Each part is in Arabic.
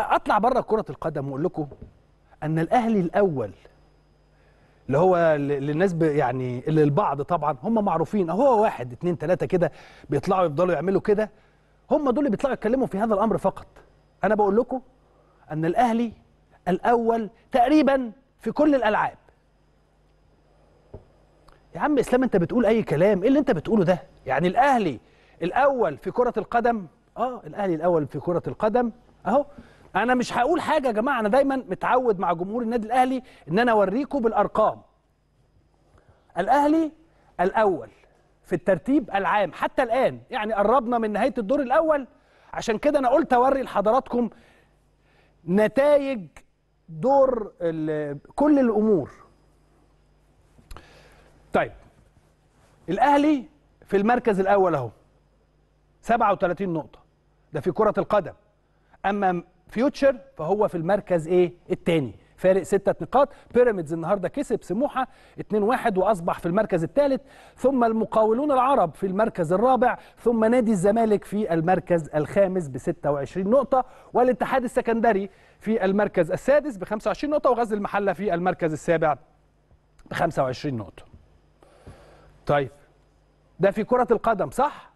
اطلع بره كره القدم واقول لكم ان الاهلي الاول اللي هو للناس يعني اللي البعض طبعا هم معروفين هو واحد اتنين تلاته كده بيطلعوا يفضلوا يعملوا كده هم دول اللي بيطلعوا يتكلموا في هذا الامر فقط انا بقول لكم ان الاهلي الاول تقريبا في كل الالعاب يا عم اسلام انت بتقول اي كلام ايه اللي انت بتقوله ده يعني الاهلي الاول في كره القدم اه الاهلي الاول في كره القدم اهو انا مش هقول حاجه يا جماعه انا دايما متعود مع جمهور النادي الاهلي ان انا اوريكم بالارقام الاهلي الاول في الترتيب العام حتى الان يعني قربنا من نهايه الدور الاول عشان كده انا قلت اوري لحضراتكم نتائج دور كل الامور طيب الاهلي في المركز الاول اهو 37 نقطه ده في كره القدم اما فيوتشر فهو في المركز ايه الثاني فارق ستة نقاط بيراميدز النهارده كسب سموحه 2-1 واصبح في المركز الثالث ثم المقاولون العرب في المركز الرابع ثم نادي الزمالك في المركز الخامس ب 26 نقطه والاتحاد السكندري في المركز السادس ب 25 نقطه وغزل المحله في المركز السابع ب 25 نقطه. طيب ده في كره القدم صح؟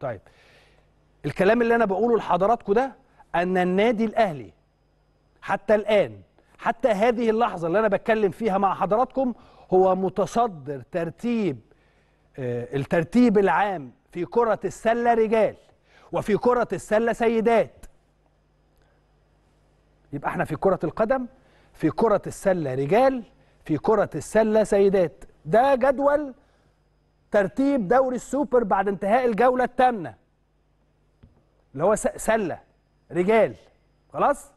طيب الكلام اللي انا بقوله لحضراتكم ده أن النادي الأهلي حتى الآن حتى هذه اللحظة اللي أنا بتكلم فيها مع حضراتكم هو متصدر ترتيب آه، الترتيب العام في كرة السلة رجال وفي كرة السلة سيدات يبقى احنا في كرة القدم في كرة السلة رجال في كرة السلة سيدات ده جدول ترتيب دوري السوبر بعد انتهاء الجولة الثامنة اللي هو سلة رجال خلاص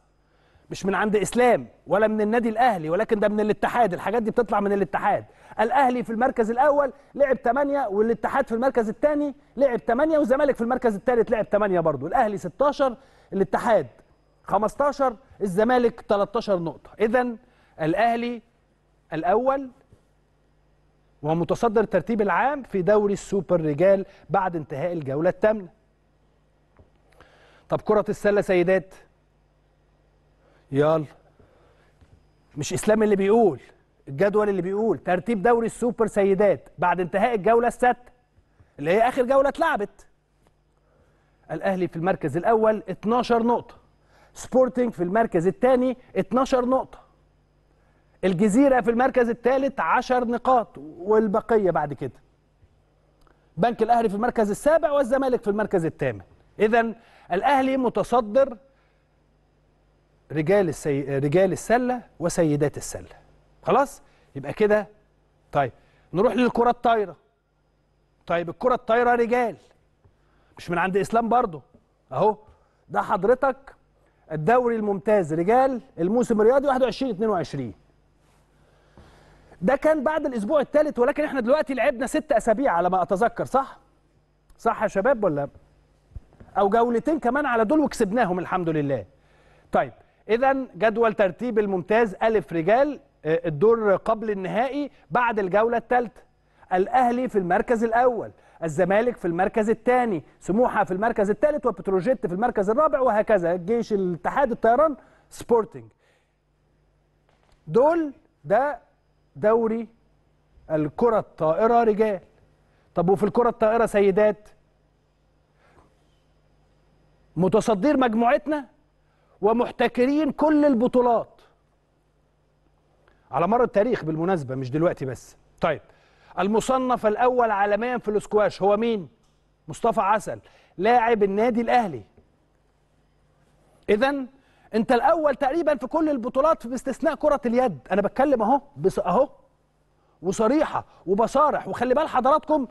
مش من عند اسلام ولا من النادي الاهلي ولكن ده من الاتحاد الحاجات دي بتطلع من الاتحاد الاهلي في المركز الاول لعب 8 والاتحاد في المركز الثاني لعب 8 والزمالك في المركز الثالث لعب 8 برضه الاهلي 16 الاتحاد 15 الزمالك 13 نقطه اذا الاهلي الاول ومتصدر الترتيب العام في دوري السوبر رجال بعد انتهاء الجوله الثامنه طب كرة السلة سيدات يلا مش اسلام اللي بيقول الجدول اللي بيقول ترتيب دوري السوبر سيدات بعد انتهاء الجولة السادسة اللي هي آخر جولة اتلعبت الأهلي في المركز الأول 12 نقطة سبورتنج في المركز الثاني 12 نقطة الجزيرة في المركز الثالث 10 نقاط والبقية بعد كده بنك الأهلي في المركز السابع والزمالك في المركز الثامن إذا الأهلي متصدر رجال السي... رجال السلة وسيدات السلة خلاص يبقى كده طيب نروح للكرة الطايرة طيب الكرة الطايرة رجال مش من عند إسلام برضه أهو ده حضرتك الدوري الممتاز رجال الموسم الرياضي 21 22 ده كان بعد الاسبوع الثالث ولكن احنا دلوقتي لعبنا ست اسابيع على ما اتذكر صح صح يا شباب ولا او جولتين كمان على دول وكسبناهم الحمد لله طيب اذا جدول ترتيب الممتاز الف رجال آه، الدور قبل النهائي بعد الجوله الثالثه الاهلي في المركز الاول الزمالك في المركز الثاني سموحه في المركز الثالث وبتروجيت في المركز الرابع وهكذا الجيش الاتحاد الطيران سبورتنج دول ده دوري الكره الطائره رجال طب وفي الكره الطائره سيدات متصدير مجموعتنا ومحتكرين كل البطولات على مر التاريخ بالمناسبة مش دلوقتي بس طيب المصنف الأول عالميا في الاسكواش هو مين؟ مصطفى عسل لاعب النادي الأهلي إذا أنت الأول تقريبا في كل البطولات باستثناء كرة اليد أنا بتكلم أهو بس أهو وصريحة وبصارح وخلي بال حضراتكم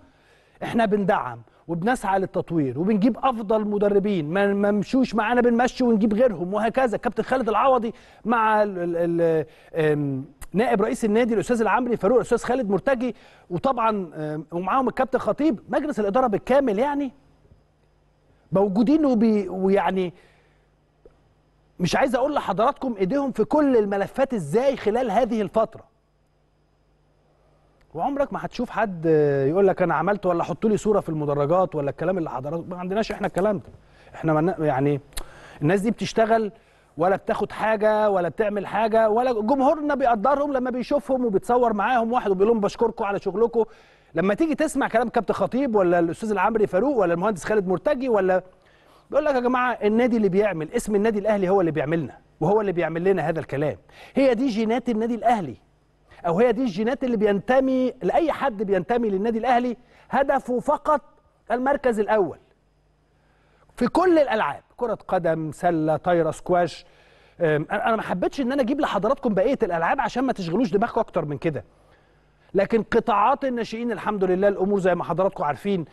إحنا بندعم وبنسعى للتطوير وبنجيب افضل مدربين ما ممشوش معانا بنمشي ونجيب غيرهم وهكذا كابتن خالد العوضي مع ال ال ال نائب رئيس النادي الاستاذ العمري فاروق الاستاذ خالد مرتجي وطبعا ومعاهم الكابتن خطيب مجلس الاداره بالكامل يعني موجودين وبي ويعني مش عايز اقول لحضراتكم ايديهم في كل الملفات ازاي خلال هذه الفتره وعمرك ما هتشوف حد يقول لك انا عملت ولا حطوا لي صوره في المدرجات ولا الكلام اللي حضراتكم ما عندناش احنا الكلام ده احنا يعني الناس دي بتشتغل ولا بتاخد حاجه ولا بتعمل حاجه ولا جمهورنا بيقدرهم لما بيشوفهم وبيتصور معاهم واحد وبيقول لهم بشكركم على شغلكم لما تيجي تسمع كلام كابتن خطيب ولا الاستاذ العمري فاروق ولا المهندس خالد مرتجي ولا بيقول لك يا جماعه النادي اللي بيعمل اسم النادي الاهلي هو اللي بيعملنا وهو اللي بيعمل لنا هذا الكلام هي دي جينات النادي الاهلي او هي دي الجينات اللي بينتمي لاي حد بينتمي للنادي الاهلي هدفه فقط المركز الاول في كل الالعاب كره قدم سله طايره سكواش انا ما حبيتش ان انا اجيب لحضراتكم بقيه الالعاب عشان ما تشغلوش دماغكم اكتر من كده لكن قطاعات الناشئين الحمد لله الامور زي ما حضراتكم عارفين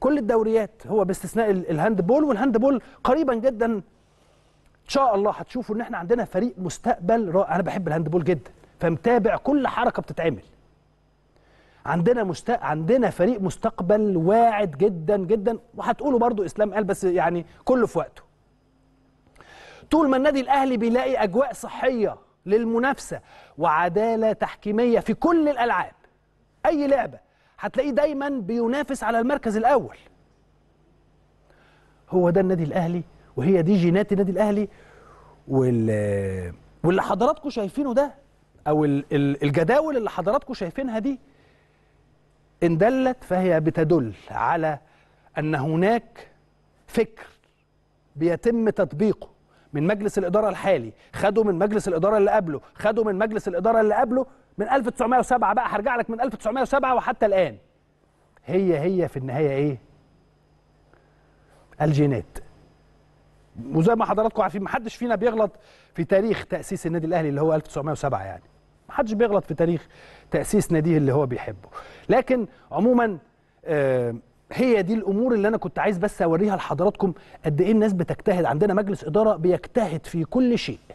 كل الدوريات هو باستثناء الهاند بول والهاند بول قريبا جدا ان شاء الله هتشوفوا ان احنا عندنا فريق مستقبل رائع انا بحب الهاند بول جدا فمتابع كل حركه بتتعمل عندنا مست... عندنا فريق مستقبل واعد جدا جدا وهتقولوا برضو اسلام قال بس يعني كله في وقته طول ما النادي الاهلي بيلاقي اجواء صحيه للمنافسه وعداله تحكيميه في كل الالعاب اي لعبه هتلاقيه دايما بينافس على المركز الاول هو ده النادي الاهلي وهي دي جينات النادي الاهلي وال واللي حضراتكم شايفينه ده او الجداول اللي حضراتكم شايفينها دي ان دلت فهي بتدل على ان هناك فكر بيتم تطبيقه من مجلس الاداره الحالي خدوا من مجلس الاداره اللي قبله خدوا من مجلس الاداره اللي قبله من 1907 بقى هرجع لك من 1907 وحتى الان هي هي في النهايه ايه الجينات وزي ما حضراتكم عارفين محدش فينا بيغلط في تاريخ تاسيس النادي الاهلي اللي هو 1907 يعني محدش بيغلط في تاريخ تاسيس ناديه اللي هو بيحبه لكن عموما آه، هي دي الامور اللي انا كنت عايز بس اوريها لحضراتكم قد ايه الناس بتجتهد عندنا مجلس اداره بيجتهد في كل شيء